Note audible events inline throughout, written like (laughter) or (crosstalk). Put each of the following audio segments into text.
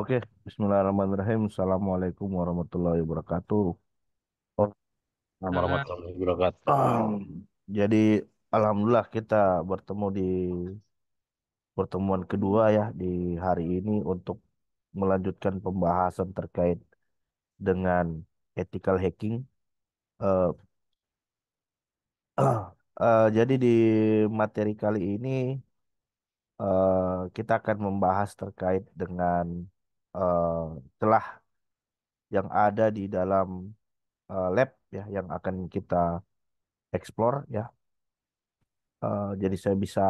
Oke, Bismillahirrahmanirrahim. Assalamualaikum warahmatullahi wabarakatuh. Oh, warahmatullahi wabarakatuh. Jadi, alhamdulillah kita bertemu di pertemuan kedua ya di hari ini untuk melanjutkan pembahasan terkait dengan ethical hacking. Uh, uh, uh, jadi di materi kali ini uh, kita akan membahas terkait dengan telah celah yang ada di dalam uh, lab ya yang akan kita explore ya. Uh, jadi saya bisa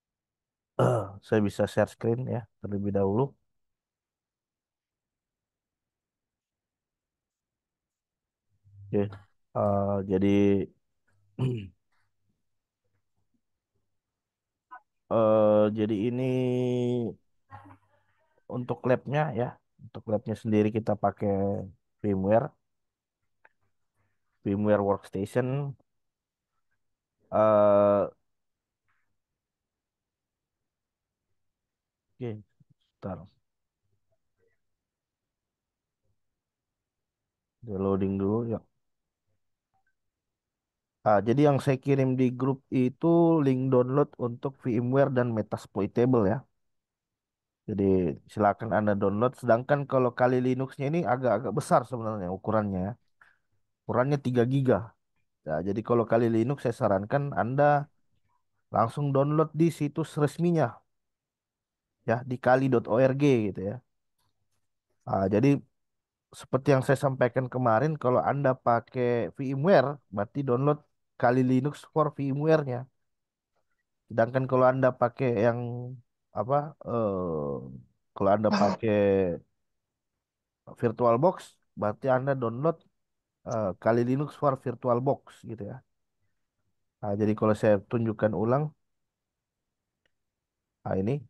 (clears throat) saya bisa share screen ya terlebih dahulu. Oke, okay. uh, eh, jadi uh, (clears throat) jadi ini untuk labnya ya untuk labnya sendiri kita pakai firmware, firmware Workstation uh, oke okay, Di loading dulu ya Ah, jadi yang saya kirim di grup itu link download untuk VMware dan Metasploitable ya. Jadi silakan Anda download. Sedangkan kalau kali Linuxnya ini agak-agak besar sebenarnya ukurannya. Ya. Ukurannya 3 giga. Ya, jadi kalau kali Linux saya sarankan Anda langsung download di situs resminya. Ya, di kali.org gitu ya. Nah, jadi seperti yang saya sampaikan kemarin, kalau Anda pakai VMware, berarti download kali Linux for VMware-nya. Sedangkan kalau Anda pakai yang apa eh, kalau Anda ah. pakai virtual box berarti Anda download eh, Kali Linux for virtual box gitu ya. Nah, jadi kalau saya tunjukkan ulang nah ini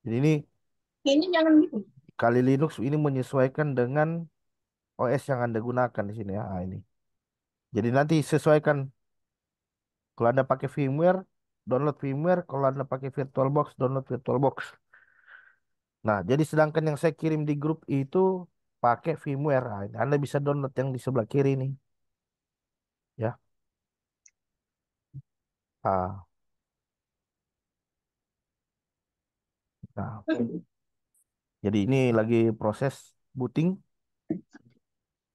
jadi ini ini jangan gitu. Kali Linux ini menyesuaikan dengan OS yang Anda gunakan di sini ya. Nah, ini. Jadi nanti sesuaikan kalau Anda pakai firmware download firmware kalau anda pakai virtual box download virtual box. nah jadi sedangkan yang saya kirim di grup itu pakai firmware nah, anda bisa download yang di sebelah kiri ini. ya ah Nah, jadi ini lagi proses booting.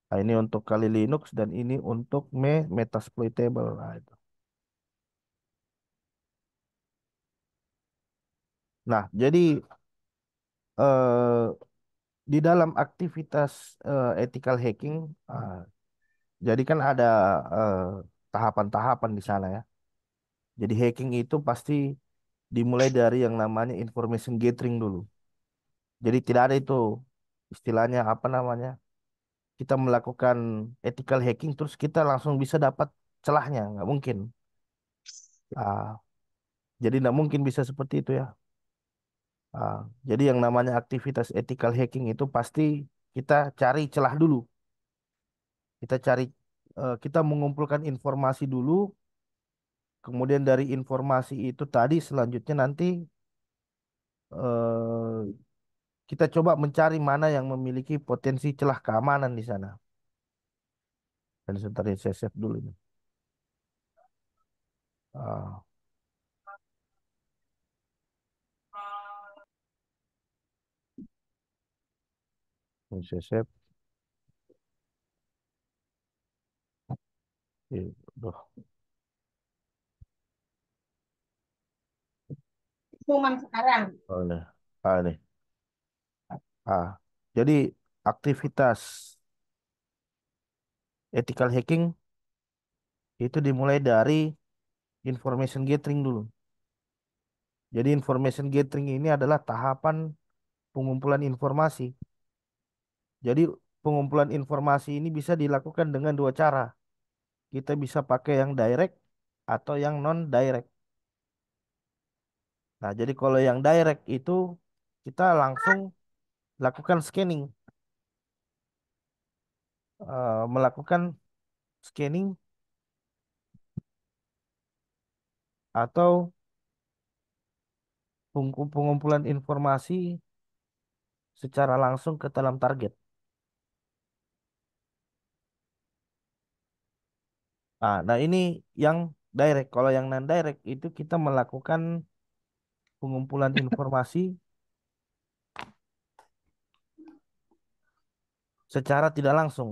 Nah, ini untuk Kali Linux dan ini untuk me Metasploitable. Nah, itu. Nah, jadi eh, di dalam aktivitas eh, ethical hacking, eh, jadi kan ada tahapan eh, tahapan-tahapan di sana ya. Jadi hacking itu pasti dimulai dari yang namanya information gathering dulu. Jadi tidak ada itu istilahnya apa namanya kita melakukan ethical hacking terus kita langsung bisa dapat celahnya nggak mungkin. Uh, jadi nggak mungkin bisa seperti itu ya. Uh, jadi yang namanya aktivitas ethical hacking itu pasti kita cari celah dulu. Kita cari, eh, kita mengumpulkan informasi dulu. Kemudian dari informasi itu tadi selanjutnya nanti eh, kita coba mencari mana yang memiliki potensi celah keamanan di sana. Dan sebentar ya, saya save dulu ini. Uh. Saya eh, eh, sekarang. Oh, nah. ah Jadi aktivitas ethical hacking itu dimulai dari information gathering dulu. Jadi information gathering ini adalah tahapan pengumpulan informasi jadi pengumpulan informasi ini bisa dilakukan dengan dua cara. Kita bisa pakai yang direct atau yang non-direct. Nah, jadi kalau yang direct itu kita langsung lakukan scanning. Uh, melakukan scanning atau pengumpulan informasi secara langsung ke dalam target. Ah, nah ini yang direct. Kalau yang non direct itu kita melakukan pengumpulan informasi secara tidak langsung.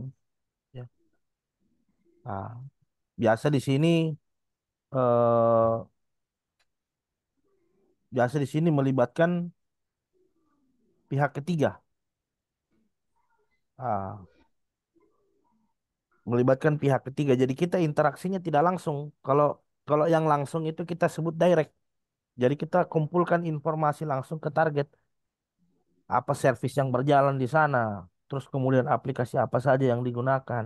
Ya. Nah, biasa di sini eh, biasa di sini melibatkan pihak ketiga. Ah melibatkan pihak ketiga. Jadi kita interaksinya tidak langsung. Kalau kalau yang langsung itu kita sebut direct. Jadi kita kumpulkan informasi langsung ke target. Apa servis yang berjalan di sana, terus kemudian aplikasi apa saja yang digunakan,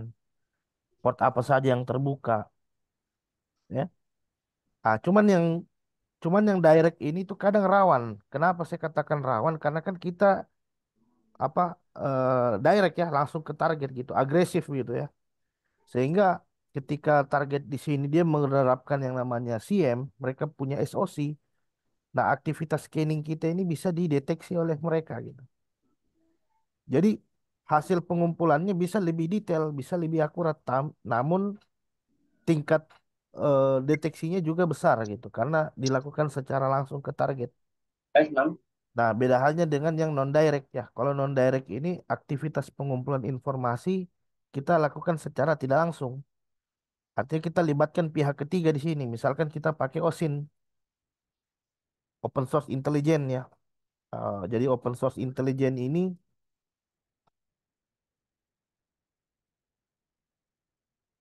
port apa saja yang terbuka. Ya. Ah, cuman yang cuman yang direct ini tuh kadang rawan. Kenapa saya katakan rawan? Karena kan kita apa uh, direct ya langsung ke target gitu, agresif gitu ya sehingga ketika target di sini dia menerapkan yang namanya CM, mereka punya SOC. Nah, aktivitas scanning kita ini bisa dideteksi oleh mereka gitu. Jadi hasil pengumpulannya bisa lebih detail, bisa lebih akurat, tam namun tingkat uh, deteksinya juga besar gitu karena dilakukan secara langsung ke target. Nah, beda halnya dengan yang non direct ya. Kalau non direct ini aktivitas pengumpulan informasi kita lakukan secara tidak langsung. Artinya kita libatkan pihak ketiga di sini. Misalkan kita pakai osin Open Source Intelligence ya. Uh, jadi Open Source Intelligence ini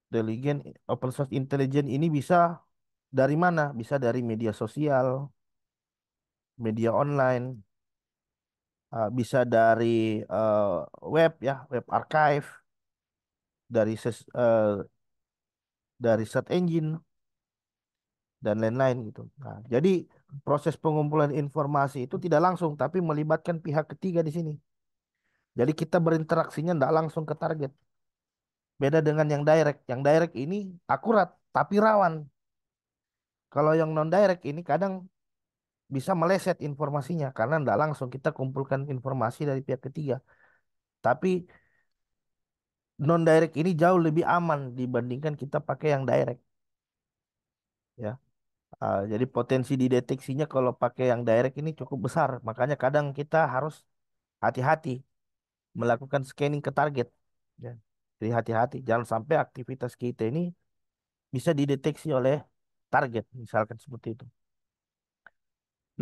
intelligent Open Source Intelligence ini bisa dari mana? Bisa dari media sosial, media online, eh, bisa dari eh, web ya, web archive, dari ses, uh, dari search engine dan lain-lain gitu. Nah, jadi proses pengumpulan informasi itu tidak langsung tapi melibatkan pihak ketiga di sini. Jadi kita berinteraksinya tidak langsung ke target. Beda dengan yang direct. Yang direct ini akurat tapi rawan. Kalau yang non direct ini kadang bisa meleset informasinya karena tidak langsung kita kumpulkan informasi dari pihak ketiga. Tapi non direct ini jauh lebih aman dibandingkan kita pakai yang direct. Ya. Uh, jadi potensi dideteksinya kalau pakai yang direct ini cukup besar. Makanya kadang kita harus hati-hati melakukan scanning ke target. Ya. Jadi hati-hati, jangan sampai aktivitas kita ini bisa dideteksi oleh target, misalkan seperti itu.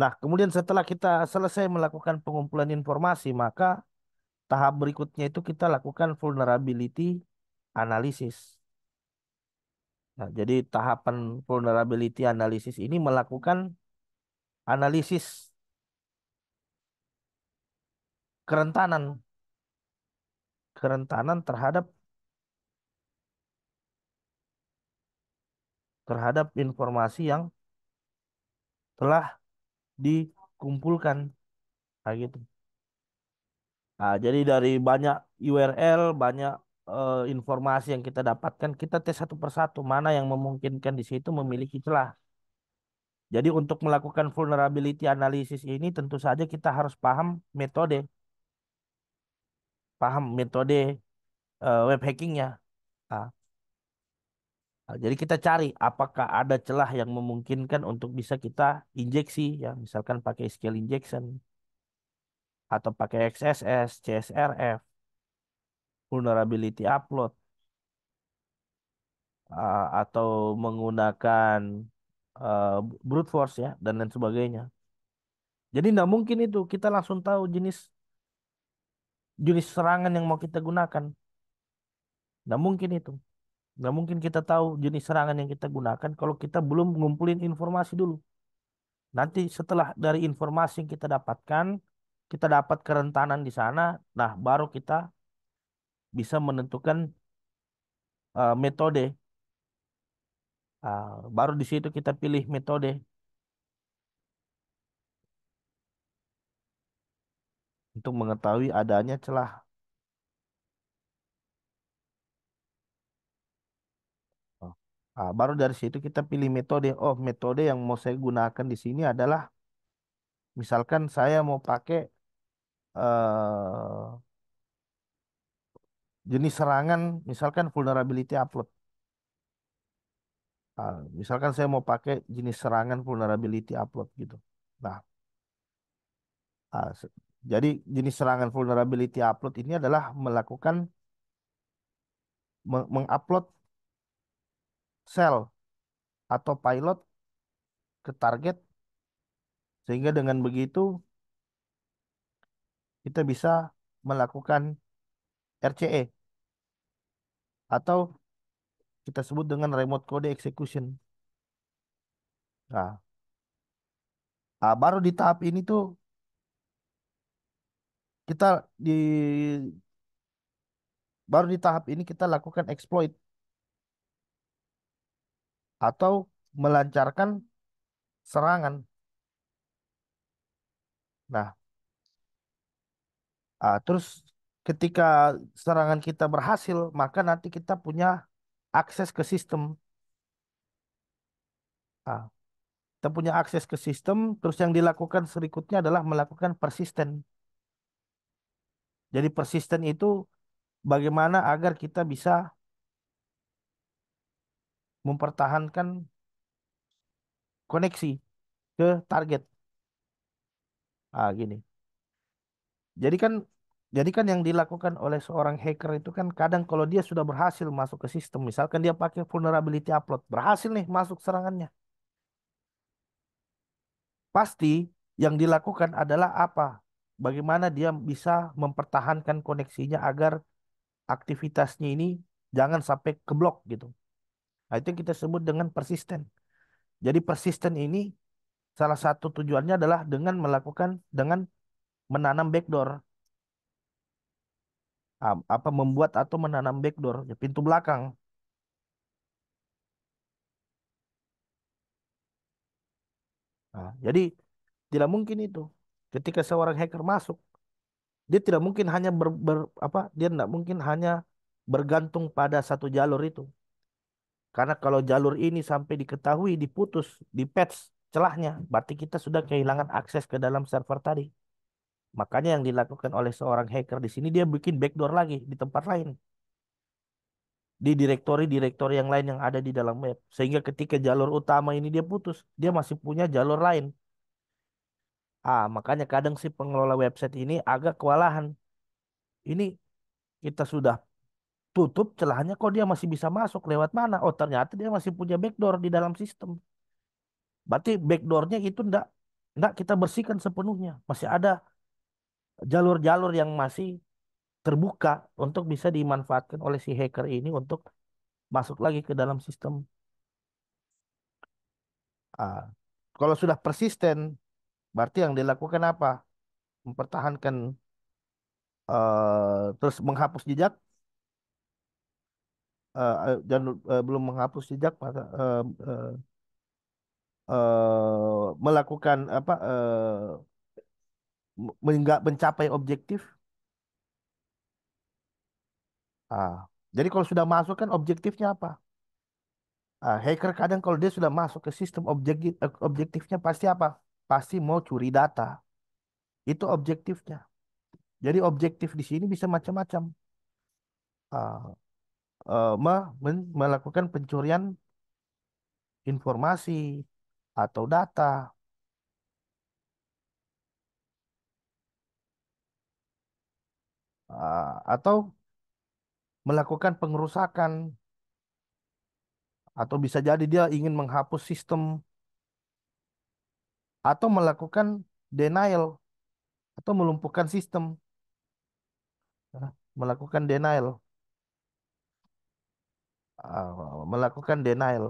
Nah, kemudian setelah kita selesai melakukan pengumpulan informasi, maka Tahap berikutnya itu kita lakukan vulnerability analysis. Nah, jadi tahapan vulnerability analysis ini melakukan analisis kerentanan kerentanan terhadap terhadap informasi yang telah dikumpulkan. Nah, gitu. Nah, jadi dari banyak URL, banyak uh, informasi yang kita dapatkan, kita tes satu persatu mana yang memungkinkan di situ memiliki celah. Jadi untuk melakukan vulnerability analysis ini tentu saja kita harus paham metode. Paham metode uh, web hackingnya. Nah. Nah, jadi kita cari apakah ada celah yang memungkinkan untuk bisa kita injeksi ya misalkan pakai scale injection atau pakai XSS, CSRF, vulnerability upload, eh, atau menggunakan eh, brute force ya dan lain sebagainya. Jadi tidak mungkin itu kita langsung tahu jenis jenis serangan yang mau kita gunakan. Tidak mungkin itu. tidak mungkin kita tahu jenis serangan yang kita gunakan kalau kita belum ngumpulin informasi dulu. Nanti setelah dari informasi yang kita dapatkan, kita dapat kerentanan di sana, nah baru kita bisa menentukan uh, metode. Uh, baru di situ kita pilih metode. Untuk mengetahui adanya celah. Oh. Ah, baru dari situ kita pilih metode. Oh, metode yang mau saya gunakan di sini adalah misalkan saya mau pakai Eh, jenis serangan, misalkan vulnerability upload. Uh, misalkan saya mau pakai jenis serangan vulnerability upload gitu. Nah, nah jadi jenis serangan vulnerability upload ini adalah melakukan mengupload sel atau pilot ke target sehingga dengan begitu kita bisa melakukan RCE atau kita sebut dengan remote code execution. Nah, nah baru di tahap ini tuh kita di baru di tahap ini kita lakukan exploit atau melancarkan serangan. Nah, Uh, terus ketika serangan kita berhasil, maka nanti kita punya akses ke sistem. Uh, kita punya akses ke sistem, terus yang dilakukan berikutnya adalah melakukan persisten. Jadi persisten itu bagaimana agar kita bisa mempertahankan koneksi ke target. Ah, gini. Jadi kan jadi kan yang dilakukan oleh seorang hacker itu kan kadang kalau dia sudah berhasil masuk ke sistem, misalkan dia pakai vulnerability upload, berhasil nih masuk serangannya. Pasti yang dilakukan adalah apa? Bagaimana dia bisa mempertahankan koneksinya agar aktivitasnya ini jangan sampai keblok gitu. Nah, itu yang kita sebut dengan persisten. Jadi persisten ini salah satu tujuannya adalah dengan melakukan dengan menanam backdoor apa membuat atau menanam backdoor ya, pintu belakang nah, jadi tidak mungkin itu ketika seorang hacker masuk dia tidak mungkin hanya ber, ber apa dia tidak mungkin hanya bergantung pada satu jalur itu karena kalau jalur ini sampai diketahui diputus di patch celahnya berarti kita sudah kehilangan akses ke dalam server tadi Makanya yang dilakukan oleh seorang hacker di sini dia bikin backdoor lagi di tempat lain. Di direktori-direktori yang lain yang ada di dalam web. Sehingga ketika jalur utama ini dia putus, dia masih punya jalur lain. Ah, makanya kadang si pengelola website ini agak kewalahan. Ini kita sudah tutup celahnya kok dia masih bisa masuk lewat mana? Oh, ternyata dia masih punya backdoor di dalam sistem. Berarti backdoornya itu enggak, enggak kita bersihkan sepenuhnya. Masih ada jalur-jalur yang masih terbuka untuk bisa dimanfaatkan oleh si hacker ini untuk masuk lagi ke dalam sistem. Uh, kalau sudah persisten, berarti yang dilakukan apa? Mempertahankan uh, terus menghapus jejak uh, dan uh, belum menghapus jejak uh, uh, uh, melakukan apa uh, nggak mencapai objektif? Ah, jadi kalau sudah masuk kan objektifnya apa? Ah, hacker kadang kalau dia sudah masuk ke sistem objektif objektifnya pasti apa? Pasti mau curi data. Itu objektifnya. Jadi objektif di sini bisa macam-macam. Ah, eh, melakukan pencurian informasi atau data Ah, atau melakukan pengerusakan atau bisa jadi dia ingin menghapus sistem atau melakukan denial atau melumpuhkan sistem ah, melakukan denial ah, melakukan denial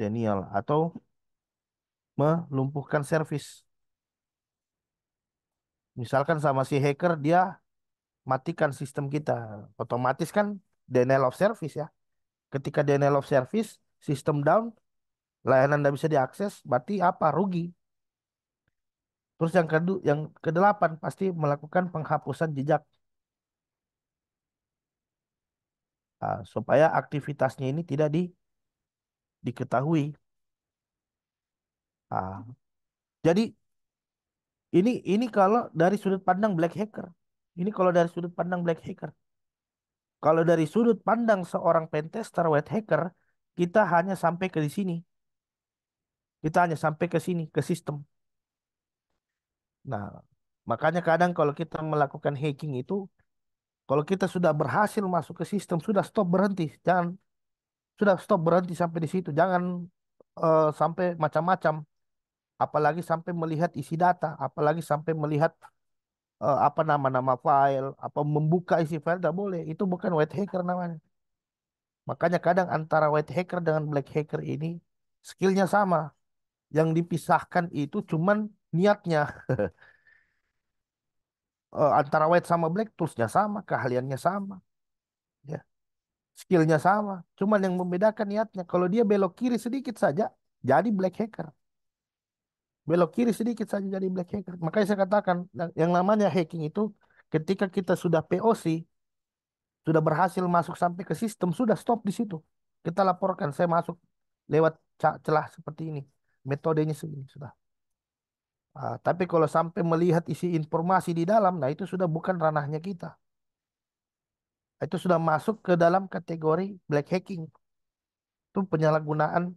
denial atau melumpuhkan service misalkan sama si hacker dia matikan sistem kita otomatis kan denial of service ya ketika denial of service sistem down layanan tidak bisa diakses berarti apa rugi terus yang kedua yang kedelapan pasti melakukan penghapusan jejak Nah, supaya aktivitasnya ini tidak di, diketahui. Nah, jadi ini ini kalau dari sudut pandang black hacker. Ini kalau dari sudut pandang black hacker. Kalau dari sudut pandang seorang pentester white hacker, kita hanya sampai ke di sini. Kita hanya sampai ke sini, ke sistem. Nah, makanya kadang kalau kita melakukan hacking itu, kalau kita sudah berhasil masuk ke sistem, sudah stop berhenti. Jangan, sudah stop berhenti sampai di situ. Jangan uh, sampai macam-macam apalagi sampai melihat isi data, apalagi sampai melihat uh, apa nama-nama file, apa membuka isi file tidak boleh. Itu bukan white hacker namanya. Makanya kadang antara white hacker dengan black hacker ini skillnya sama. Yang dipisahkan itu cuman niatnya. (laughs) Eh, antara white sama black toolsnya sama, keahliannya sama. Ya. Skillnya sama, cuman yang membedakan niatnya. Kalau dia belok kiri sedikit saja, jadi black hacker belok kiri sedikit saja jadi black hacker. Makanya saya katakan yang namanya hacking itu ketika kita sudah POC, sudah berhasil masuk sampai ke sistem, sudah stop di situ. Kita laporkan saya masuk lewat celah seperti ini. Metodenya segini sudah. Uh, tapi kalau sampai melihat isi informasi di dalam, nah itu sudah bukan ranahnya kita. Itu sudah masuk ke dalam kategori black hacking. Itu penyalahgunaan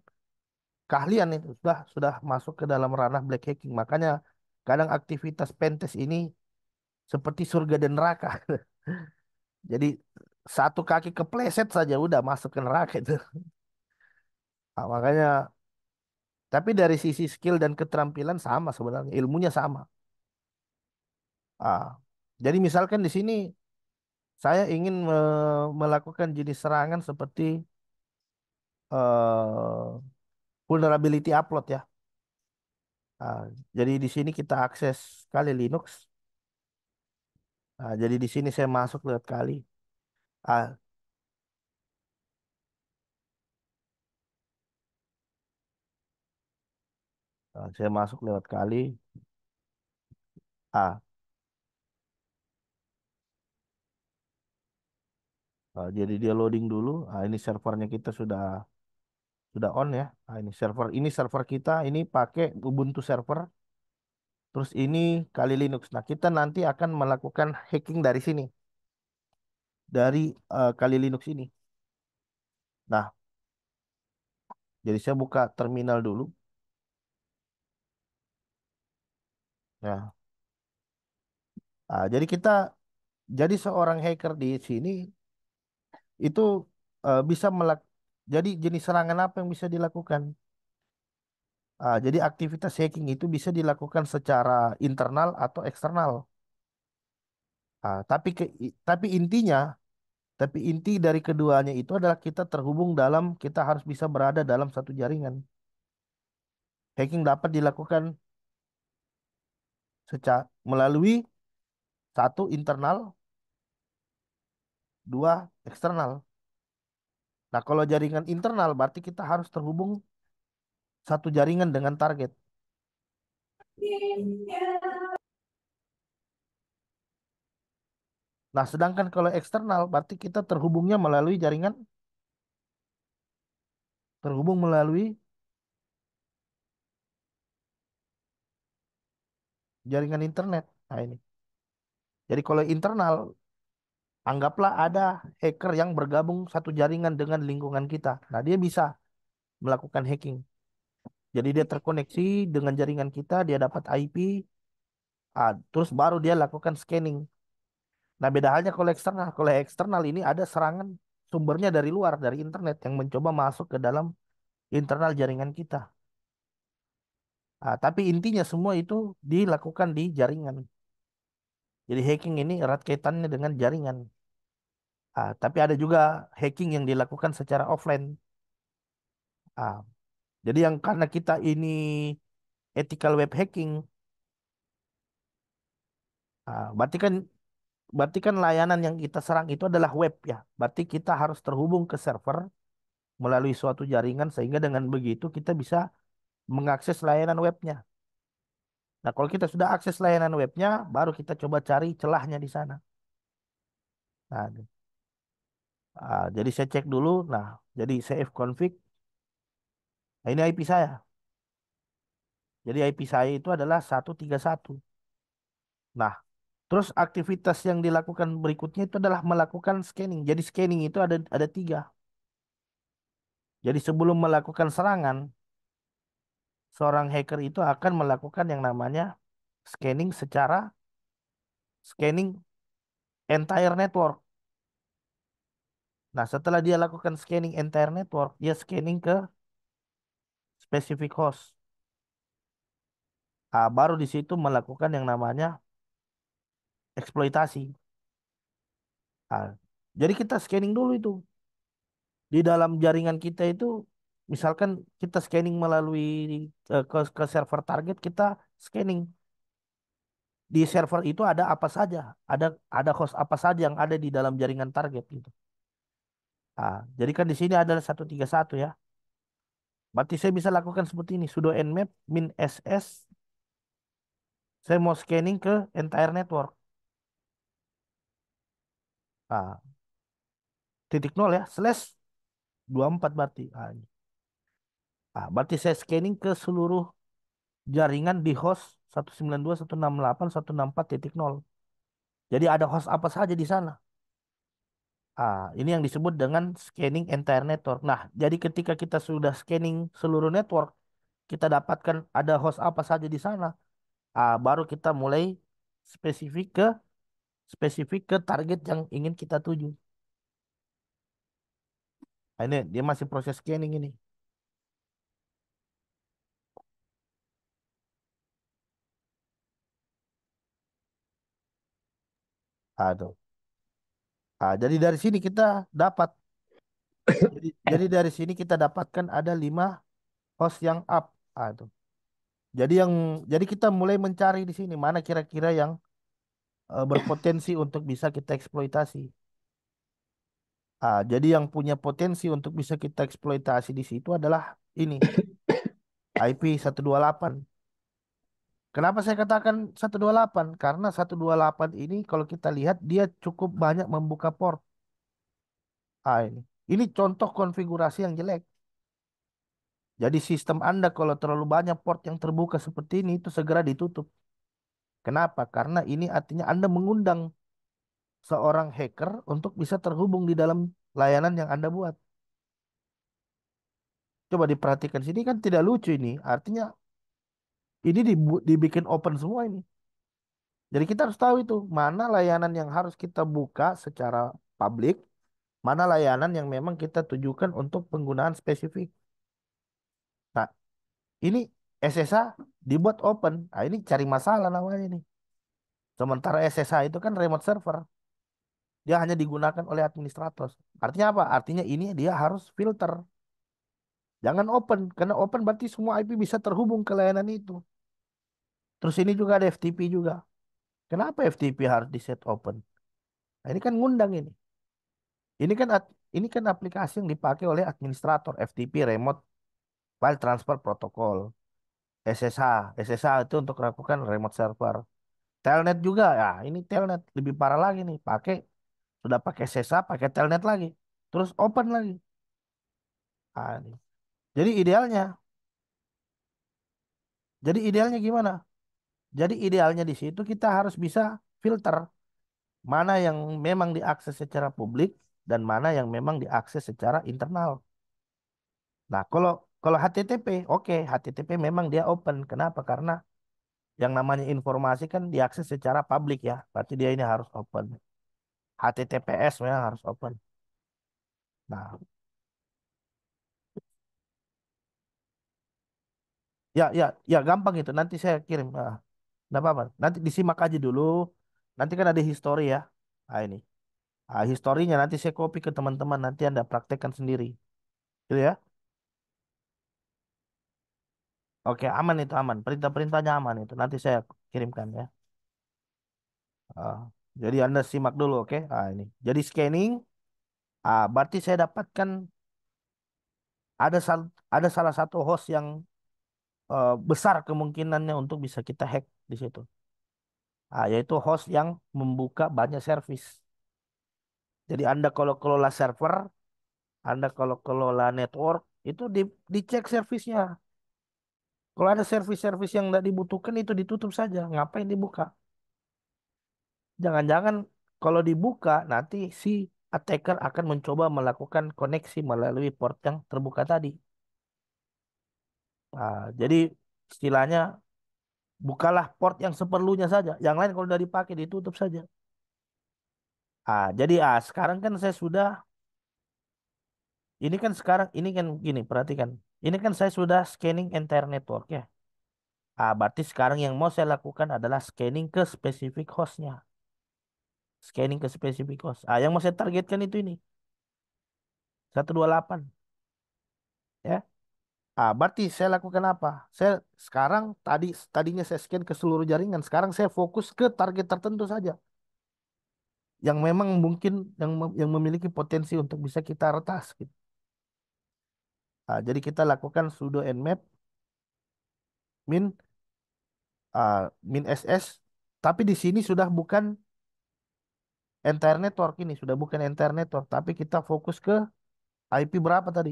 keahlian itu sudah sudah masuk ke dalam ranah black hacking. Makanya kadang aktivitas pentes ini seperti surga dan neraka. (laughs) Jadi satu kaki kepleset saja udah masuk ke neraka itu. (laughs) Nah, makanya tapi dari sisi skill dan keterampilan sama sebenarnya, ilmunya sama. Ah, jadi misalkan di sini saya ingin me melakukan jenis serangan seperti uh, vulnerability upload ya. Nah, jadi di sini kita akses kali Linux. Nah, jadi di sini saya masuk lihat kali. Ah. Nah, saya masuk lewat kali A. Nah, ah, jadi dia loading dulu. Nah, ini servernya kita sudah sudah on ya nah, ini server ini server kita ini pakai Ubuntu server terus ini kali Linux nah kita nanti akan melakukan hacking dari sini dari uh, kali Linux ini nah jadi saya buka terminal dulu nah, nah jadi kita jadi seorang hacker di sini itu uh, bisa melak jadi jenis serangan apa yang bisa dilakukan? Uh, jadi aktivitas hacking itu bisa dilakukan secara internal atau eksternal. Uh, tapi ke, tapi intinya, tapi inti dari keduanya itu adalah kita terhubung dalam kita harus bisa berada dalam satu jaringan. Hacking dapat dilakukan secara melalui satu internal, dua eksternal. Nah, kalau jaringan internal berarti kita harus terhubung satu jaringan dengan target. Nah, sedangkan kalau eksternal berarti kita terhubungnya melalui jaringan terhubung melalui jaringan internet. Nah, ini. Jadi kalau internal Anggaplah ada hacker yang bergabung satu jaringan dengan lingkungan kita. Nah, dia bisa melakukan hacking. Jadi dia terkoneksi dengan jaringan kita, dia dapat IP, ah, terus baru dia lakukan scanning. Nah, beda halnya kalau eksternal. Kalau eksternal ini ada serangan sumbernya dari luar, dari internet yang mencoba masuk ke dalam internal jaringan kita. Ah, tapi intinya semua itu dilakukan di jaringan. Jadi hacking ini erat kaitannya dengan jaringan. Uh, tapi ada juga hacking yang dilakukan secara offline. Uh, jadi yang karena kita ini ethical web hacking, uh, berarti kan berarti kan layanan yang kita serang itu adalah web ya. Berarti kita harus terhubung ke server melalui suatu jaringan sehingga dengan begitu kita bisa mengakses layanan webnya. Nah, kalau kita sudah akses layanan webnya, baru kita coba cari celahnya di sana. Nah, Nah, jadi saya cek dulu. Nah, jadi save config. Nah, ini IP saya. Jadi IP saya itu adalah 131. Nah, terus aktivitas yang dilakukan berikutnya itu adalah melakukan scanning. Jadi scanning itu ada ada tiga. Jadi sebelum melakukan serangan, seorang hacker itu akan melakukan yang namanya scanning secara scanning entire network. Nah, setelah dia lakukan scanning entire network, dia scanning ke specific host. Nah, baru di situ melakukan yang namanya eksploitasi. Nah, jadi kita scanning dulu itu. Di dalam jaringan kita itu, misalkan kita scanning melalui eh, ke, ke server target, kita scanning di server itu ada apa saja, ada ada host apa saja yang ada di dalam jaringan target gitu. Nah, jadi kan di sini ada 131 ya. Berarti saya bisa lakukan seperti ini. sudo nmap min ss. Saya mau scanning ke entire network. Nah, titik nol ya. Slash 24 berarti. Nah, ini. Nah, berarti saya scanning ke seluruh jaringan di host 192.168.164.0. Jadi ada host apa saja di sana. Ah, ini yang disebut dengan scanning entire network. Nah, jadi ketika kita sudah scanning seluruh network, kita dapatkan ada host apa saja di sana. Ah, baru kita mulai spesifik ke spesifik ke target yang ingin kita tuju. Nah, ini dia masih proses scanning ini. Aduh. Ah, Nah, jadi dari sini kita dapat jadi, (laughs) jadi dari sini kita dapatkan ada lima host yang up. Nah, itu. Jadi yang jadi kita mulai mencari di sini mana kira-kira yang uh, berpotensi untuk bisa kita eksploitasi. Ah, jadi yang punya potensi untuk bisa kita eksploitasi di situ adalah ini (coughs) IP 128. Kenapa saya katakan 128? Karena 128 ini kalau kita lihat dia cukup banyak membuka port. Ah ini. Ini contoh konfigurasi yang jelek. Jadi sistem Anda kalau terlalu banyak port yang terbuka seperti ini itu segera ditutup. Kenapa? Karena ini artinya Anda mengundang seorang hacker untuk bisa terhubung di dalam layanan yang Anda buat. Coba diperhatikan sini kan tidak lucu ini. Artinya ini dibu- dibikin open semua ini. Jadi kita harus tahu itu mana layanan yang harus kita buka secara publik, mana layanan yang memang kita tujukan untuk penggunaan spesifik. Nah, ini SSA dibuat open. Nah, ini cari masalah namanya ini. Sementara SSA itu kan remote server. Dia hanya digunakan oleh administrator. Artinya apa? Artinya ini dia harus filter. Jangan open, karena open berarti semua IP bisa terhubung ke layanan itu. Terus ini juga ada FTP juga. Kenapa FTP harus di set open? Nah, ini kan ngundang ini. Ini kan ini kan aplikasi yang dipakai oleh administrator FTP Remote File Transfer protokol SSH, SSH itu untuk melakukan remote server. Telnet juga, ya ini telnet lebih parah lagi nih, pakai sudah pakai SSH, pakai telnet lagi, terus open lagi. Ah, ini. Jadi idealnya, jadi idealnya gimana? Jadi idealnya di situ kita harus bisa filter mana yang memang diakses secara publik dan mana yang memang diakses secara internal. Nah, kalau kalau HTTP, oke, okay, HTTP memang dia open. Kenapa? Karena yang namanya informasi kan diakses secara publik ya. Berarti dia ini harus open. HTTPS memang harus open. Nah, Ya, ya, ya, gampang itu. Nanti saya kirim. Nah, nggak apa-apa. Nanti disimak aja dulu. Nanti kan ada histori ya. Nah, ini. Nah, historinya nanti saya copy ke teman-teman. Nanti Anda praktekkan sendiri. Gitu ya. Oke, aman itu aman. Perintah-perintahnya aman itu. Nanti saya kirimkan ya. Nah, jadi Anda simak dulu, oke? Nah, ini. Jadi scanning. Ah, berarti saya dapatkan ada sal ada salah satu host yang Eh, besar kemungkinannya untuk bisa kita hack di situ. Nah, yaitu host yang membuka banyak service. Jadi Anda kalau kelola server, Anda kalau kelola network, itu di, dicek servicenya. Kalau ada service-service yang tidak dibutuhkan itu ditutup saja. Ngapain dibuka? Jangan-jangan kalau dibuka nanti si attacker akan mencoba melakukan koneksi melalui port yang terbuka tadi. Nah, jadi istilahnya bukalah port yang seperlunya saja. Yang lain kalau sudah dipakai ditutup saja. Ah, jadi ah sekarang kan saya sudah ini kan sekarang ini kan gini perhatikan. Ini kan saya sudah scanning entire network ya. Ah, berarti sekarang yang mau saya lakukan adalah scanning ke spesifik hostnya. Scanning ke spesifik host. Ah, yang mau saya targetkan itu ini. 128. Ya. Ah, berarti saya lakukan apa? Saya sekarang tadi tadinya saya scan ke seluruh jaringan, sekarang saya fokus ke target tertentu saja. Yang memang mungkin yang yang memiliki potensi untuk bisa kita retas gitu. Ah, jadi kita lakukan sudo nmap min ah, min ss tapi di sini sudah bukan entire network ini sudah bukan entire network tapi kita fokus ke IP berapa tadi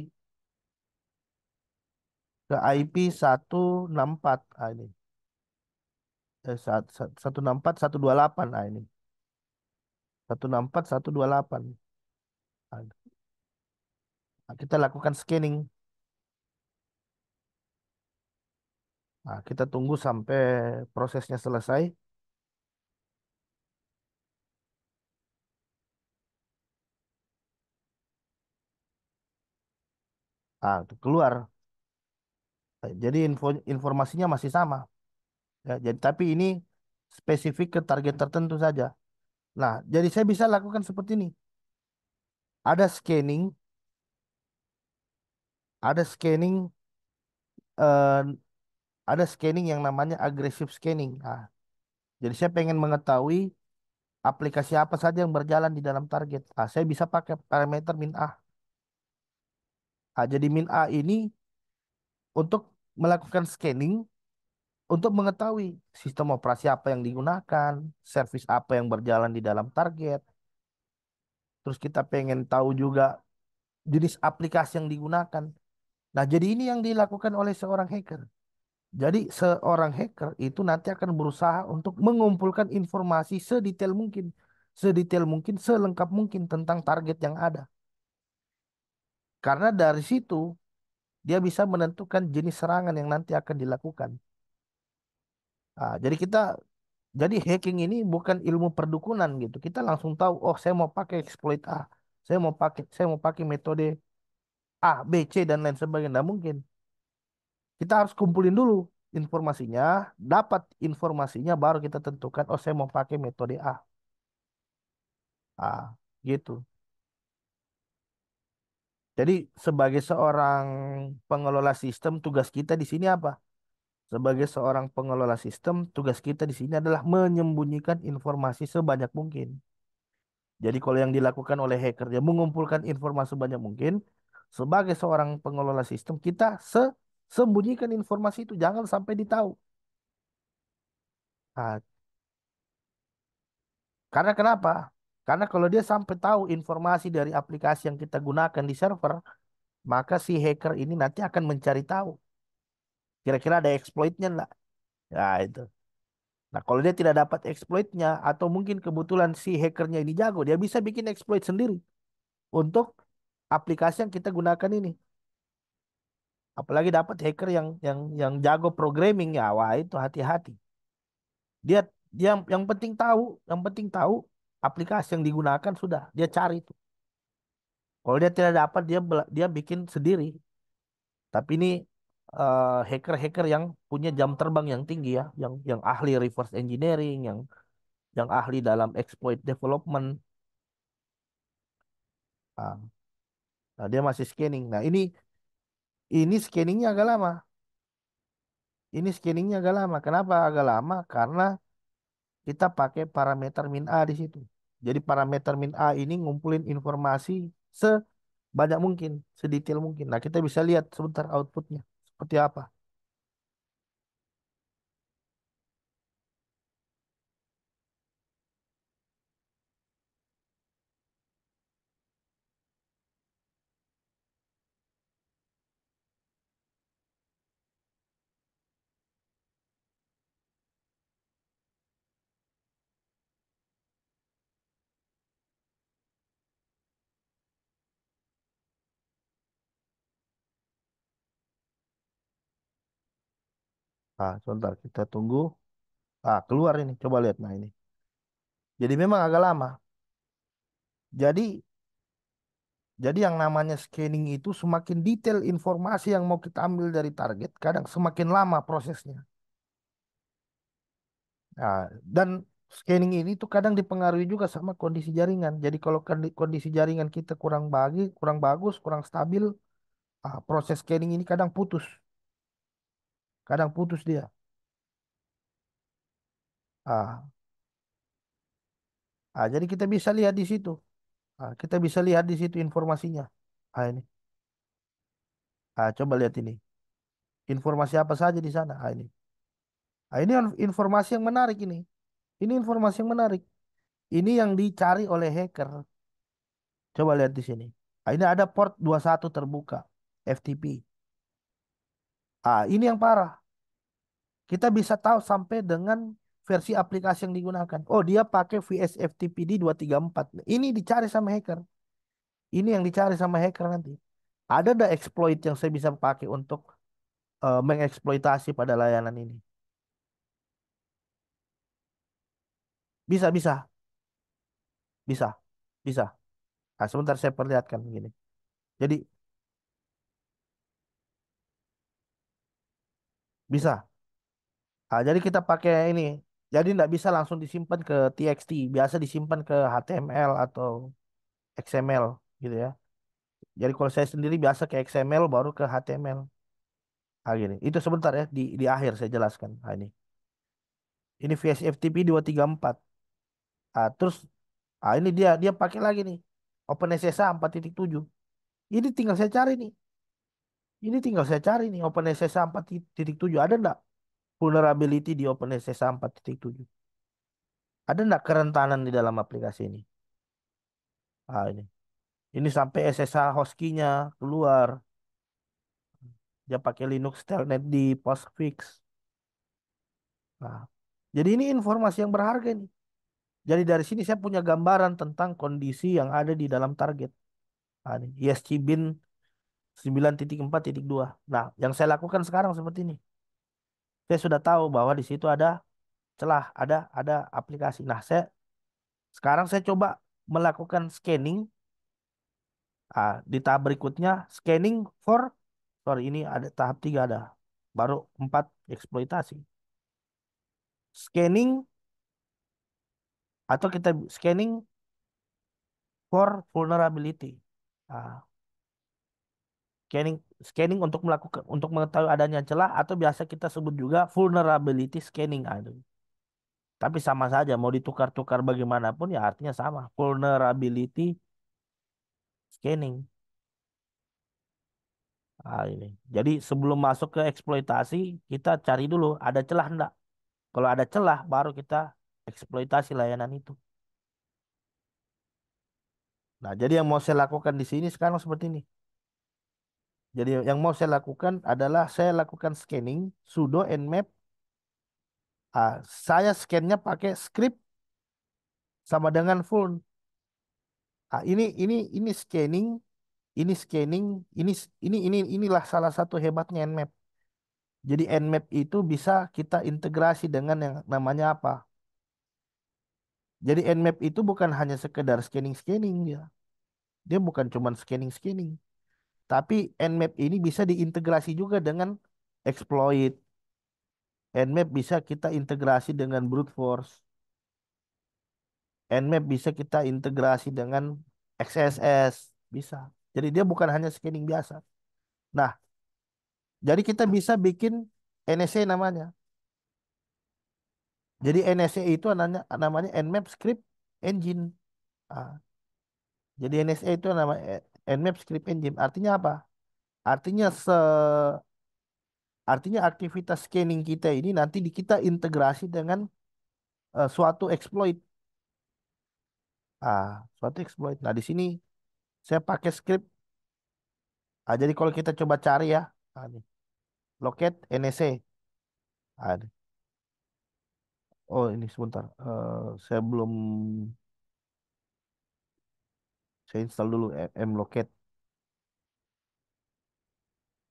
ke IP 164 ah, ini. Eh, 164 128 ah, ini. 164 128. Ah, nah, kita lakukan scanning. Nah, kita tunggu sampai prosesnya selesai. Nah, keluar jadi info, informasinya masih sama. Ya, jadi tapi ini spesifik ke target tertentu saja. Nah, jadi saya bisa lakukan seperti ini. Ada scanning, ada scanning, eh, ada scanning yang namanya agresif scanning. Nah, jadi saya pengen mengetahui aplikasi apa saja yang berjalan di dalam target. Nah, saya bisa pakai parameter min A. Nah, jadi min A ini untuk melakukan scanning untuk mengetahui sistem operasi apa yang digunakan, service apa yang berjalan di dalam target. Terus kita pengen tahu juga jenis aplikasi yang digunakan. Nah, jadi ini yang dilakukan oleh seorang hacker. Jadi seorang hacker itu nanti akan berusaha untuk mengumpulkan informasi sedetail mungkin, sedetail mungkin, selengkap mungkin tentang target yang ada. Karena dari situ dia bisa menentukan jenis serangan yang nanti akan dilakukan. Nah, jadi kita jadi hacking ini bukan ilmu perdukunan gitu. Kita langsung tahu, oh saya mau pakai exploit A, saya mau pakai saya mau pakai metode A, B, C dan lain sebagainya. Nggak mungkin. Kita harus kumpulin dulu informasinya, dapat informasinya baru kita tentukan, oh saya mau pakai metode A. Ah, gitu. Jadi sebagai seorang pengelola sistem tugas kita di sini apa? Sebagai seorang pengelola sistem tugas kita di sini adalah menyembunyikan informasi sebanyak mungkin. Jadi kalau yang dilakukan oleh hacker dia mengumpulkan informasi sebanyak mungkin, sebagai seorang pengelola sistem kita se sembunyikan informasi itu jangan sampai ditahu. Nah, karena kenapa? Karena kalau dia sampai tahu informasi dari aplikasi yang kita gunakan di server, maka si hacker ini nanti akan mencari tahu. Kira-kira ada exploitnya enggak? Ya itu. Nah kalau dia tidak dapat exploitnya atau mungkin kebetulan si hackernya ini jago, dia bisa bikin exploit sendiri untuk aplikasi yang kita gunakan ini. Apalagi dapat hacker yang yang yang jago programming ya, wah itu hati-hati. Dia dia yang penting tahu, yang penting tahu aplikasi yang digunakan sudah dia cari itu. Kalau dia tidak dapat dia dia bikin sendiri. Tapi ini eh, hacker-hacker uh, yang punya jam terbang yang tinggi ya, yang yang ahli reverse engineering, yang yang ahli dalam exploit development. Ah, nah dia masih scanning. Nah ini ini scanningnya agak lama. Ini scanningnya agak lama. Kenapa agak lama? Karena kita pakai parameter min a di situ. Jadi parameter min A ini ngumpulin informasi sebanyak mungkin, sedetail mungkin. Nah, kita bisa lihat sebentar outputnya seperti apa. Ah, sebentar kita tunggu. Ah, keluar ini. Coba lihat nah ini. Jadi memang agak lama. Jadi jadi yang namanya scanning itu semakin detail informasi yang mau kita ambil dari target, kadang semakin lama prosesnya. Nah, dan scanning ini tuh kadang dipengaruhi juga sama kondisi jaringan. Jadi kalau kan kondisi jaringan kita kurang bagi, kurang bagus, kurang stabil, ah, proses scanning ini kadang putus. Kadang putus dia. Ah. Ah, jadi kita bisa lihat di situ. Ah, kita bisa lihat di situ informasinya. Ah, ini. Ah, coba lihat ini. Informasi apa saja di sana? Ah, ini. Ah, ini informasi yang menarik ini. Ini informasi yang menarik. Ini yang dicari oleh hacker. Coba lihat di sini. Ah, ini ada port 21 terbuka. FTP. Ah, ini yang parah. Kita bisa tahu sampai dengan versi aplikasi yang digunakan. Oh, dia pakai VSFTPD 234. Ini dicari sama hacker. Ini yang dicari sama hacker nanti. Ada ada exploit yang saya bisa pakai untuk uh, mengeksploitasi pada layanan ini. Bisa, bisa. Bisa, bisa. Nah, sebentar saya perlihatkan begini. Jadi Bisa. Nah, jadi kita pakai ini. Jadi nggak bisa langsung disimpan ke TXT. Biasa disimpan ke HTML atau XML gitu ya. Jadi kalau saya sendiri biasa ke XML baru ke HTML. Nah, gini. Itu sebentar ya. Di, di akhir saya jelaskan. Nah, ini. Ini VSFTP 234. Nah, terus nah, ini dia dia pakai lagi nih. titik 4.7. Ini tinggal saya cari nih. Ini tinggal saya cari nih OpenSSH 4.7 ada ndak vulnerability di OpenSSH 4.7? Ada ndak kerentanan di dalam aplikasi ini? Ah ini. Ini sampai SSH host nya keluar. Dia pakai Linux Telnet di postfix. Nah, jadi ini informasi yang berharga nih. Jadi dari sini saya punya gambaran tentang kondisi yang ada di dalam target. Nah, ini ISC e bin 9.4.2. Nah, yang saya lakukan sekarang seperti ini. Saya sudah tahu bahwa di situ ada celah, ada ada aplikasi. Nah, saya sekarang saya coba melakukan scanning. Ah, di tahap berikutnya scanning for sorry ini ada tahap 3 ada. Baru 4 eksploitasi. Scanning atau kita scanning for vulnerability. Nah, scanning scanning untuk melakukan untuk mengetahui adanya celah atau biasa kita sebut juga vulnerability scanning aduh. Tapi sama saja mau ditukar-tukar bagaimanapun ya artinya sama vulnerability scanning. Ah, ini. Jadi sebelum masuk ke eksploitasi kita cari dulu ada celah enggak. Kalau ada celah baru kita eksploitasi layanan itu. Nah, jadi yang mau saya lakukan di sini sekarang seperti ini. Jadi yang mau saya lakukan adalah saya lakukan scanning sudo nmap. Ah, saya scannya pakai script sama dengan full. Ah, ini ini ini scanning, ini scanning, ini ini ini inilah salah satu hebatnya nmap. Jadi nmap itu bisa kita integrasi dengan yang namanya apa? Jadi nmap itu bukan hanya sekedar scanning-scanning ya. Dia bukan cuma scanning-scanning. Tapi Nmap ini bisa diintegrasi juga dengan exploit. Nmap bisa kita integrasi dengan brute force. Nmap bisa kita integrasi dengan XSS, bisa. Jadi dia bukan hanya scanning biasa. Nah, jadi kita bisa bikin NSA e namanya. Jadi NSA e itu namanya namanya Nmap Script Engine. Nah, jadi NSA e itu nama Nmap script engine artinya apa? Artinya se artinya aktivitas scanning kita ini nanti di kita integrasi dengan uh, suatu exploit. Ah, suatu exploit. Nah, di sini saya pakai script. Ah, jadi kalau kita coba cari ya, ah, ini. locate nsc Ah, ini. Oh, ini sebentar. Uh, saya belum saya install dulu locate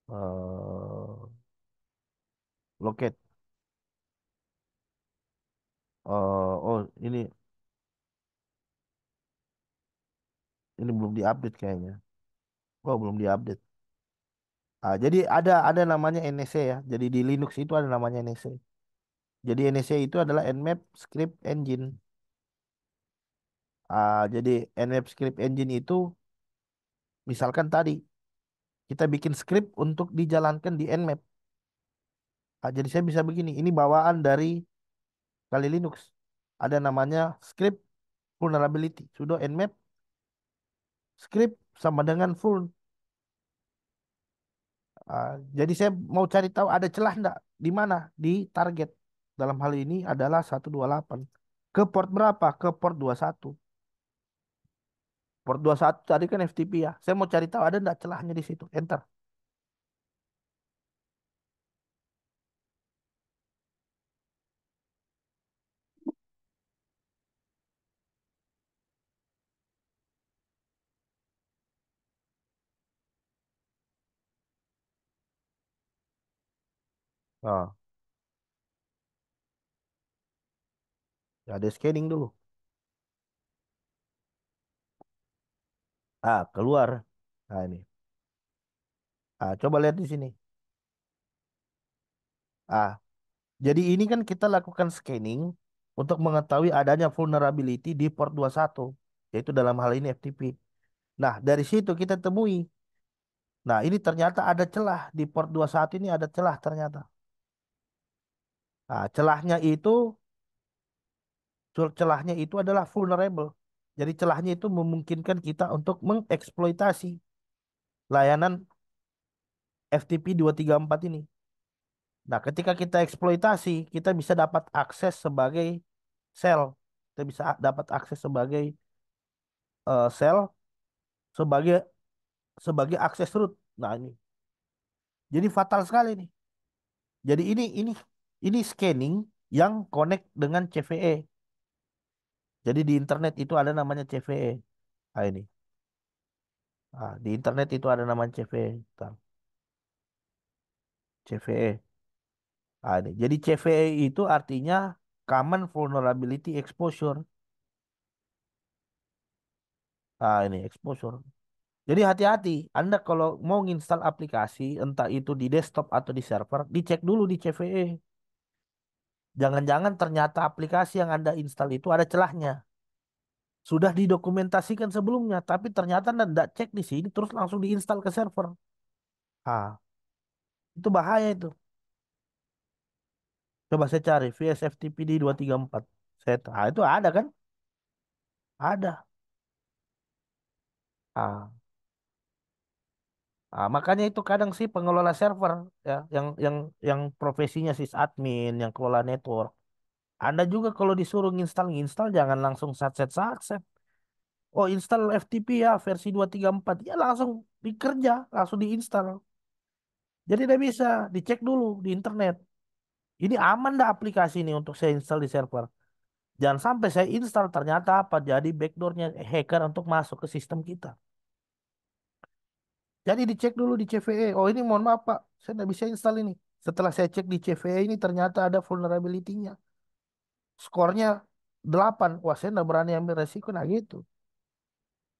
uh, locate uh, oh ini ini belum diupdate kayaknya oh belum diupdate ah jadi ada ada namanya nsc e ya jadi di Linux itu ada namanya nsc e jadi nsc e itu adalah Nmap Script Engine Uh, jadi NF script engine itu misalkan tadi kita bikin script untuk dijalankan di nmap. Uh, ah, jadi saya bisa begini, ini bawaan dari Kali Linux. Ada namanya script vulnerability, sudo nmap script sama dengan full. Uh, jadi saya mau cari tahu ada celah enggak di mana di target. Dalam hal ini adalah 128. Ke port berapa? Ke port 21. Port 21 tadi kan FTP ya. Saya mau cari tahu ada nggak celahnya di situ. Enter. Ah. Ya, ada scanning dulu. Ah, keluar. Nah, ini. Ah, coba lihat di sini. Ah, jadi ini kan kita lakukan scanning untuk mengetahui adanya vulnerability di port 21, yaitu dalam hal ini FTP. Nah, dari situ kita temui. Nah, ini ternyata ada celah di port 21 ini ada celah ternyata. Nah, celahnya itu celahnya itu adalah vulnerable. Jadi celahnya itu memungkinkan kita untuk mengeksploitasi layanan FTP 234 ini. Nah, ketika kita eksploitasi, kita bisa dapat akses sebagai sel. Kita bisa dapat akses sebagai uh, sel sebagai sebagai akses root. Nah, ini. Jadi fatal sekali nih. Jadi ini ini ini scanning yang connect dengan CVE jadi di internet itu ada namanya CVE. Nah, ini. Nah, di internet itu ada namanya CVE. Bentar. CVE. Nah, ini. Jadi CVE itu artinya Common Vulnerability Exposure. Nah, ini exposure. Jadi hati-hati, Anda kalau mau install aplikasi, entah itu di desktop atau di server, dicek dulu di CVE. Jangan-jangan ternyata aplikasi yang Anda install itu ada celahnya. Sudah didokumentasikan sebelumnya, tapi ternyata Anda tidak cek di sini, terus langsung diinstal ke server. Ha. Itu bahaya itu. Coba saya cari VSFTPD 234. Saya, ah, itu ada kan? Ada. Ah. Nah, makanya itu kadang sih pengelola server ya yang yang yang profesinya sysadmin yang kelola network. Anda juga kalau disuruh install install jangan langsung sat-set set set Oh install FTP ya versi 234 ya langsung dikerja langsung diinstal. Jadi tidak bisa dicek dulu di internet. Ini aman dah aplikasi ini untuk saya install di server. Jangan sampai saya install ternyata apa jadi backdoornya hacker untuk masuk ke sistem kita. Jadi dicek dulu di CVE. Oh ini mohon maaf Pak, saya tidak bisa install ini. Setelah saya cek di CVE ini ternyata ada vulnerability-nya. Skornya 8. Wah saya tidak berani ambil resiko. Nah gitu.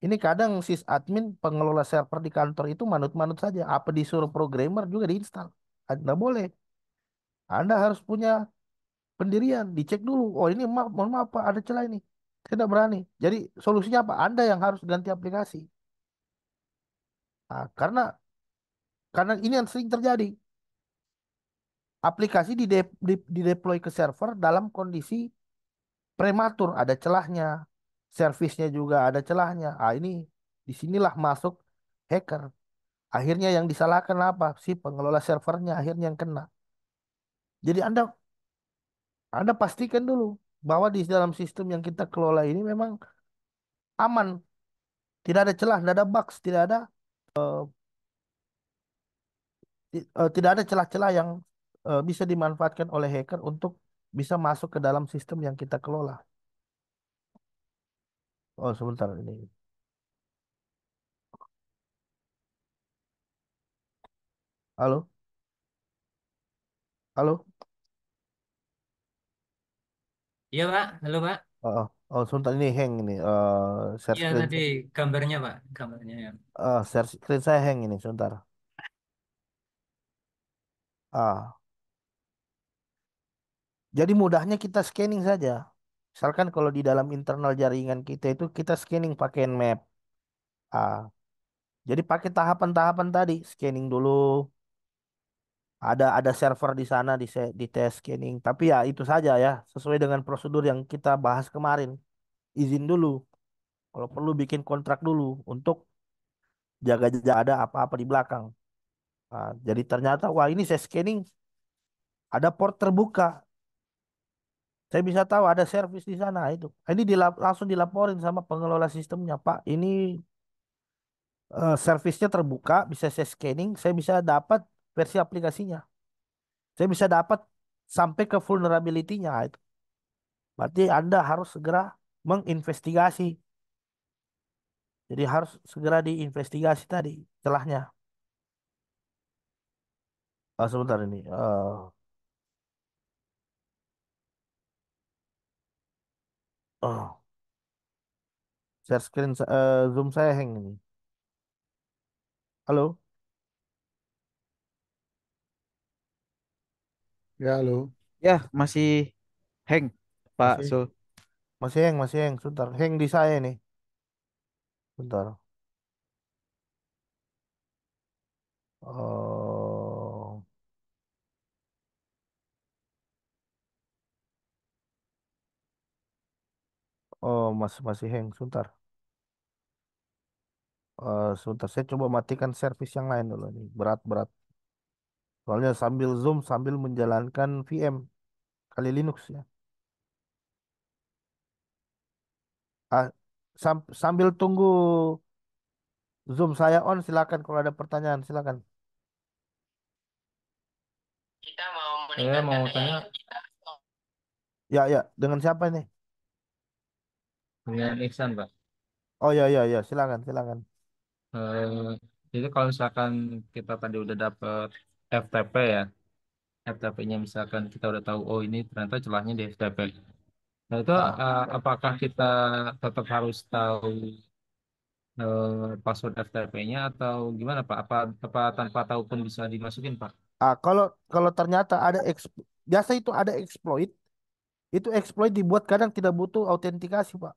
Ini kadang admin, pengelola server di kantor itu manut-manut saja. Apa disuruh programmer juga diinstal. Anda boleh. Anda harus punya pendirian. Dicek dulu. Oh ini maaf, mohon maaf Pak, ada celah ini. Saya tidak berani. Jadi solusinya apa? Anda yang harus ganti aplikasi. Nah, karena karena ini yang sering terjadi. Aplikasi di di de di deploy ke server dalam kondisi prematur, ada celahnya. Servisnya juga ada celahnya. Ah ini disinilah masuk hacker. Akhirnya yang disalahkan apa? Si pengelola servernya akhirnya yang kena. Jadi Anda Anda pastikan dulu bahwa di dalam sistem yang kita kelola ini memang aman. Tidak ada celah, tidak ada bugs, tidak ada Eh, eh, tidak ada celah-celah yang uh, bisa dimanfaatkan oleh hacker untuk bisa masuk ke dalam sistem yang kita kelola. Oh, sebentar ini. Halo? Halo? Iya, Pak. Halo, Pak. Oh, oh. Oh, sebentar ini hang ini. eh share Iya screen. tadi gambarnya Pak, gambarnya ya. eh share screen saya hang ini, sebentar. Ah, jadi mudahnya kita scanning saja. Misalkan kalau di dalam internal jaringan kita itu kita scanning pakai map. Ah, jadi pakai tahapan-tahapan tadi, scanning dulu, ada ada server di sana di di TS scanning tapi ya itu saja ya sesuai dengan prosedur yang kita bahas kemarin izin dulu kalau perlu bikin kontrak dulu untuk jaga jaga ada apa-apa di belakang nah, jadi ternyata wah ini saya scanning ada port terbuka saya bisa tahu ada servis di sana itu nah, ini dilap langsung dilaporin sama pengelola sistemnya Pak ini uh, eh, servisnya terbuka bisa saya scanning saya bisa dapat versi aplikasinya. Saya bisa dapat sampai ke vulnerability-nya nah, itu. Berarti Anda harus segera menginvestigasi. Jadi harus segera diinvestigasi tadi celahnya. Oh, sebentar ini. Uh... Oh. Share screen uh, Zoom saya hang ini. Halo. Ya, halo. Ya, masih heng, Pak Masih, Sul. masih heng masih heng, Sebentar, heng di saya nih. Bentar. Oh, oh mas, masih hang. Sebentar. Uh, sebentar, saya coba matikan servis yang lain dulu nih. Berat, berat. Soalnya sambil Zoom, sambil menjalankan VM kali Linux ya. Ah, sam sambil tunggu Zoom saya on, silakan kalau ada pertanyaan, silakan. Kita mau Saya mau tanya. Ya, ya, dengan siapa ini? Dengan Iksan, Pak. Oh ya, ya, ya, silakan, silakan. Uh, jadi kalau misalkan kita tadi udah dapat FTP ya. FTP-nya misalkan kita udah tahu oh ini ternyata celahnya di FTP. Nah itu uh, apakah kita tetap harus tahu uh, password FTP-nya atau gimana Pak? Apa apa tanpa tahu pun bisa dimasukin Pak? ah, kalau kalau ternyata ada biasa itu ada exploit, itu exploit dibuat kadang tidak butuh autentikasi, Pak.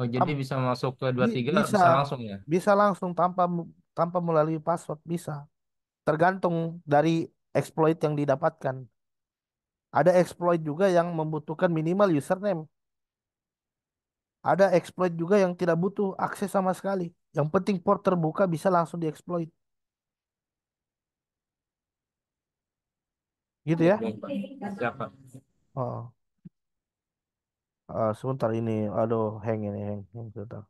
Oh, jadi bisa masuk ke 23 bisa, bisa langsung ya? Bisa langsung tanpa tanpa melalui password bisa. Tergantung dari exploit yang didapatkan. Ada exploit juga yang membutuhkan minimal username. Ada exploit juga yang tidak butuh akses sama sekali. Yang penting port terbuka bisa langsung dieksploit. Gitu ya? Siapa? Oh. Ah, sebentar ini, aduh, hang ini, hang, hang sebentar.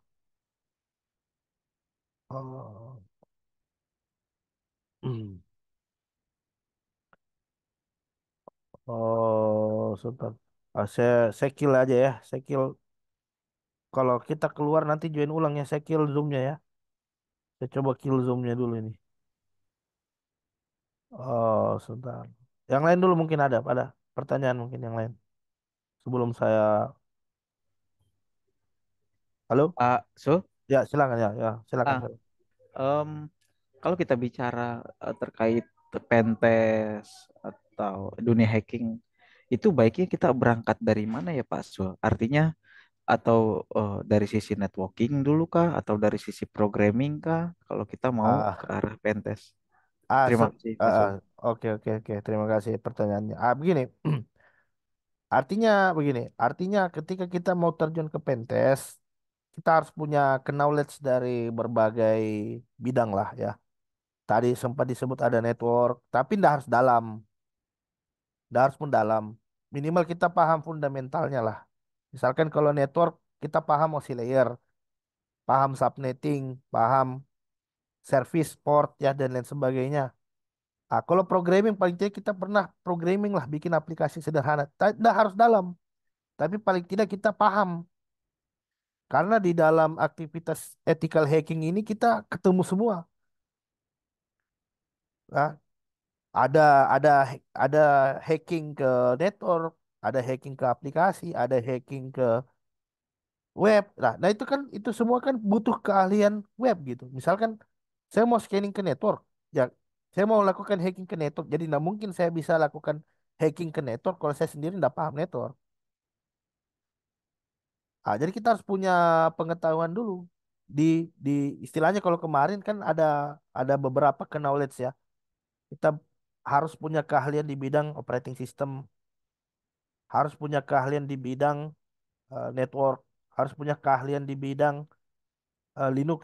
Oh. Eh, hmm. Oh, sebentar. Ah, saya saya kill aja ya, saya kill. Kalau kita keluar nanti join ulang ya, saya kill zoomnya ya. Saya coba kill zoomnya dulu ini. Oh, sebentar. Yang lain dulu mungkin ada, ada pertanyaan mungkin yang lain sebelum saya Halo? Pak So. Ya, silakan ya, ya silakan. Ah, um, kalau kita bicara uh, terkait pentes atau dunia hacking, itu baiknya kita berangkat dari mana ya Pak So? Artinya atau uh, dari sisi networking dulu kah atau dari sisi programming kah kalau kita mau ah. ke arah pentes? Ah, terima kasih. Ah, ah, oke oke oke, terima kasih pertanyaannya. Ah, begini. (clears throat) artinya begini, artinya ketika kita mau terjun ke pentest kita harus punya knowledge dari berbagai bidang lah ya. Tadi sempat disebut ada network, tapi ndak harus dalam. Ndak harus pun dalam Minimal kita paham fundamentalnya lah. Misalkan kalau network, kita paham oscillator, paham subnetting, paham service port ya dan lain sebagainya. Nah, kalau programming paling tidak kita pernah programming lah bikin aplikasi sederhana. Tidak harus dalam, tapi paling tidak kita paham karena di dalam aktivitas ethical hacking ini kita ketemu semua. Nah, ada ada ada hacking ke network, ada hacking ke aplikasi, ada hacking ke web. Nah, nah itu kan itu semua kan butuh keahlian web gitu. Misalkan saya mau scanning ke network, ya saya mau lakukan hacking ke network. Jadi tidak mungkin saya bisa lakukan hacking ke network kalau saya sendiri tidak paham network. Nah, jadi kita harus punya pengetahuan dulu di di istilahnya kalau kemarin kan ada ada beberapa knowledge ya. Kita harus punya keahlian di bidang operating system, harus punya keahlian di bidang uh, network, harus punya keahlian di bidang uh, Linux.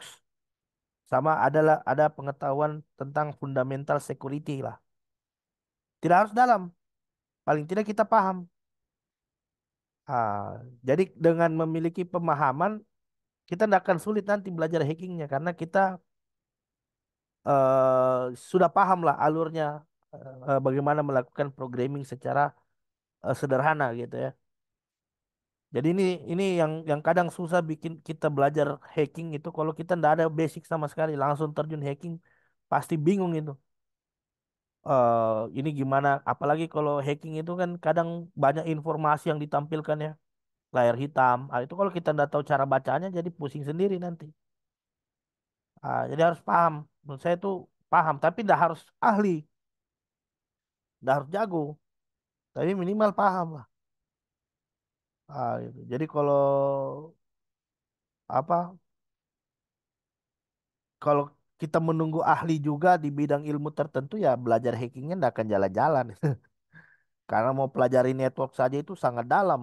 Sama adalah ada pengetahuan tentang fundamental security lah. Tidak harus dalam. Paling tidak kita paham Ah, jadi dengan memiliki pemahaman kita tidak akan sulit nanti belajar hackingnya karena kita uh, sudah paham lah alurnya uh, bagaimana melakukan programming secara uh, sederhana gitu ya. Jadi ini ini yang yang kadang susah bikin kita belajar hacking itu kalau kita tidak ada basic sama sekali langsung terjun hacking pasti bingung itu uh, ini gimana apalagi kalau hacking itu kan kadang banyak informasi yang ditampilkan ya layar hitam nah, itu kalau kita nggak tahu cara bacanya jadi pusing sendiri nanti nah, jadi harus paham menurut saya itu paham tapi nggak harus ahli nggak harus jago tapi minimal paham lah nah, gitu. jadi kalau apa kalau kita menunggu ahli juga di bidang ilmu tertentu ya belajar hackingnya tidak akan jalan-jalan. (laughs) Karena mau pelajari network saja itu sangat dalam.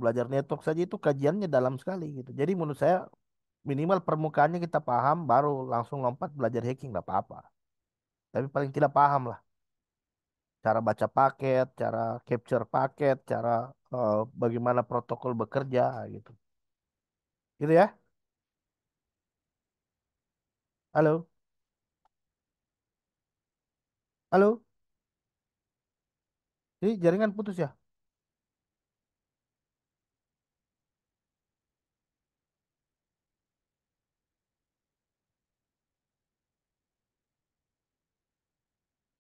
Belajar network saja itu kajiannya dalam sekali gitu. Jadi menurut saya minimal permukaannya kita paham baru langsung lompat belajar hacking nggak apa-apa. Tapi paling tidak paham lah cara baca paket, cara capture paket, cara uh, bagaimana protokol bekerja gitu. Gitu ya. Halo, halo. Jadi jaringan putus ya?